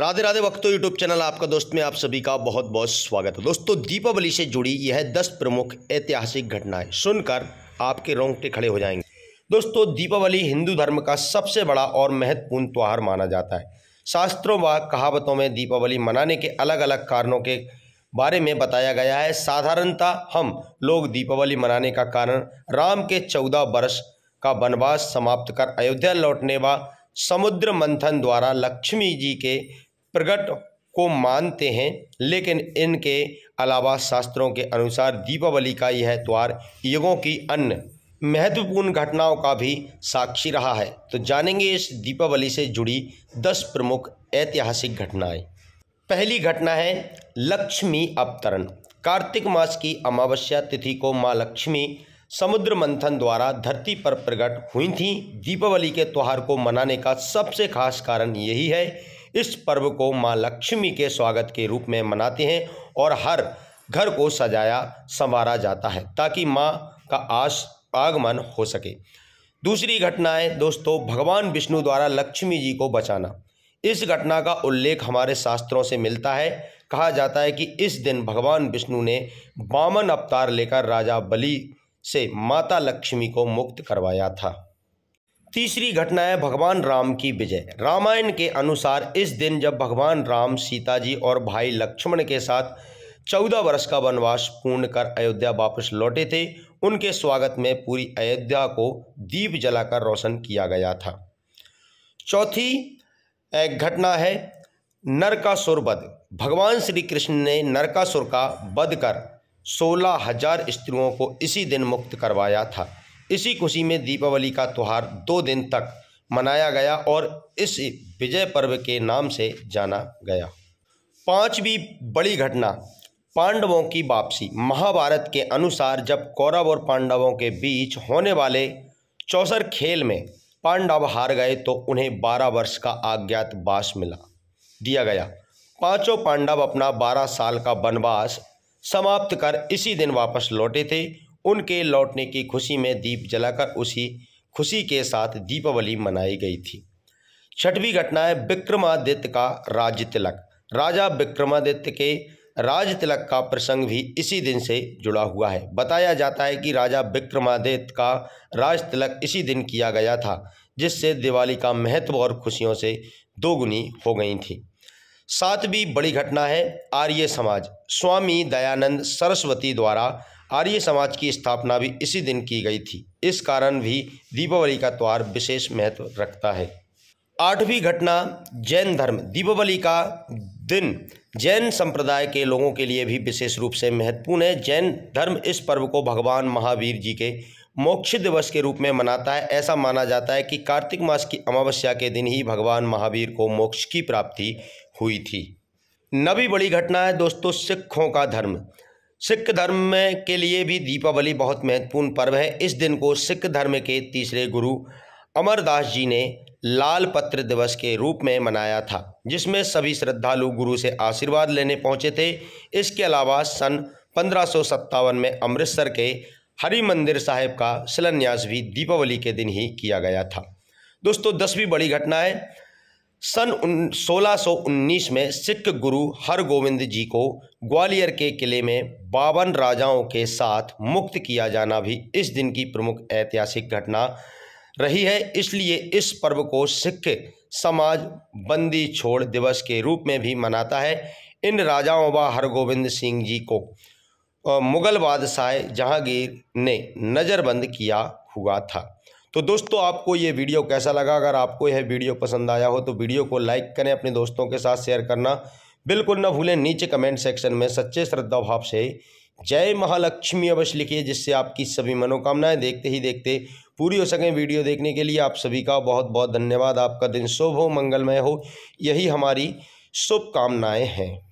राधे राधे वक्तो तो YouTube channel आपका दोस्त में आप सभी का बहुत बहुत स्वागत है दोस्तों दीपावली से जुड़ी यह दस प्रमुख ऐतिहासिक घटनाएं सुनकर आपके रोंगटे खड़े हो जाएंगे दोस्तों दीपावली हिंदू धर्म का सबसे बड़ा और महत्वपूर्ण त्यौहार माना जाता है शास्त्रों व कहावतों में दीपावली मनाने के अलग अलग कारणों के बारे में बताया गया है साधारणता हम लोग दीपावली मनाने का कारण राम के चौदह वर्ष का वनवास समाप्त कर अयोध्या लौटने व समुद्र मंथन द्वारा लक्ष्मी जी के प्रगट को मानते हैं लेकिन इनके अलावा शास्त्रों के अनुसार दीपावली का यह त्यौहार युगों की अन्य महत्वपूर्ण घटनाओं का भी साक्षी रहा है तो जानेंगे इस दीपावली से जुड़ी दस प्रमुख ऐतिहासिक घटनाएं पहली घटना है लक्ष्मी अवतरण कार्तिक मास की अमावस्या तिथि को माँ लक्ष्मी समुद्र मंथन द्वारा धरती पर प्रकट हुई थी दीपावली के त्यौहार को मनाने का सबसे खास कारण यही है इस पर्व को माँ लक्ष्मी के स्वागत के रूप में मनाते हैं और हर घर को सजाया संवारा जाता है ताकि माँ का आस आगमन हो सके दूसरी घटना है दोस्तों भगवान विष्णु द्वारा लक्ष्मी जी को बचाना इस घटना का उल्लेख हमारे शास्त्रों से मिलता है कहा जाता है कि इस दिन भगवान विष्णु ने बामन अवतार लेकर राजा बलि से माता लक्ष्मी को मुक्त करवाया था तीसरी घटना है भगवान राम की विजय रामायण के अनुसार इस दिन जब भगवान राम सीता जी और भाई लक्ष्मण के साथ चौदह वर्ष का वनवास पूर्ण कर अयोध्या वापस लौटे थे उनके स्वागत में पूरी अयोध्या को दीप जलाकर रोशन किया गया था चौथी घटना है नरकासुर वध भगवान श्री कृष्ण ने नरकासुर का वध कर सोलह हजार स्त्रियों को इसी दिन मुक्त करवाया था इसी खुशी में दीपावली का त्यौहार दो दिन तक मनाया गया और इस विजय पर्व के नाम से जाना गया पांचवी बड़ी घटना पांडवों की वापसी महाभारत के अनुसार जब कौरव और पांडवों के बीच होने वाले चौसर खेल में पांडव हार गए तो उन्हें बारह वर्ष का आज्ञात वास मिला दिया गया पांचों पांडव अपना बारह साल का वनवास समाप्त कर इसी दिन वापस लौटे थे उनके लौटने की खुशी में दीप जलाकर उसी खुशी के साथ दीपावली मनाई गई थी छठवीं घटना है विक्रमादित्य का राज तिलक राजा विक्रमादित्य के राज तिलक का प्रसंग भी इसी दिन से जुड़ा हुआ है बताया जाता है कि राजा विक्रमादित्य का राज तिलक इसी दिन किया गया था जिससे दिवाली का महत्व और खुशियों से दोगुनी हो गई थी सातवीं बड़ी घटना है आर्य समाज स्वामी दयानंद सरस्वती द्वारा आर्य समाज की स्थापना भी इसी दिन की गई थी इस कारण भी दीपावली का त्यौहार विशेष महत्व रखता है आठवीं घटना जैन धर्म दीपावली का दिन जैन संप्रदाय के लोगों के लिए भी विशेष रूप से महत्वपूर्ण है जैन धर्म इस पर्व को भगवान महावीर जी के मोक्ष दिवस के रूप में मनाता है ऐसा माना जाता है कि कार्तिक मास की अमावस्या के दिन ही भगवान महावीर को मोक्ष की प्राप्ति हुई थी नवी बड़ी घटना है दोस्तों सिखों का धर्म सिख धर्म के लिए भी दीपावली बहुत महत्वपूर्ण पर्व है इस दिन को सिख धर्म के तीसरे गुरु अमरदास जी ने लाल पत्र दिवस के रूप में मनाया था जिसमें सभी श्रद्धालु गुरु से आशीर्वाद लेने पहुंचे थे इसके अलावा सन पंद्रह में अमृतसर के हरि मंदिर साहिब का शिलान्यास भी दीपावली के दिन ही किया गया था दोस्तों दसवीं बड़ी घटना है सन सोलह सौ उन्नीस में सिख गुरु हरगोविंद जी को ग्वालियर के किले में बावन राजाओं के साथ मुक्त किया जाना भी इस दिन की प्रमुख ऐतिहासिक घटना रही है इसलिए इस पर्व को सिख समाज बंदी छोड़ दिवस के रूप में भी मनाता है इन राजाओं व हरगोविंद सिंह जी को मुगल बादशाह जहांगीर ने नज़रबंद किया हुआ था तो दोस्तों आपको ये वीडियो कैसा लगा अगर आपको यह वीडियो पसंद आया हो तो वीडियो को लाइक करें अपने दोस्तों के साथ शेयर करना बिल्कुल ना भूलें नीचे कमेंट सेक्शन में सच्चे श्रद्धा भाव से जय महालक्ष्मी अवश्य लिखिए जिससे आपकी सभी मनोकामनाएं देखते ही देखते पूरी हो सकें वीडियो देखने के लिए आप सभी का बहुत बहुत धन्यवाद आपका दिन शुभ हो मंगलमय हो यही हमारी शुभकामनाएँ हैं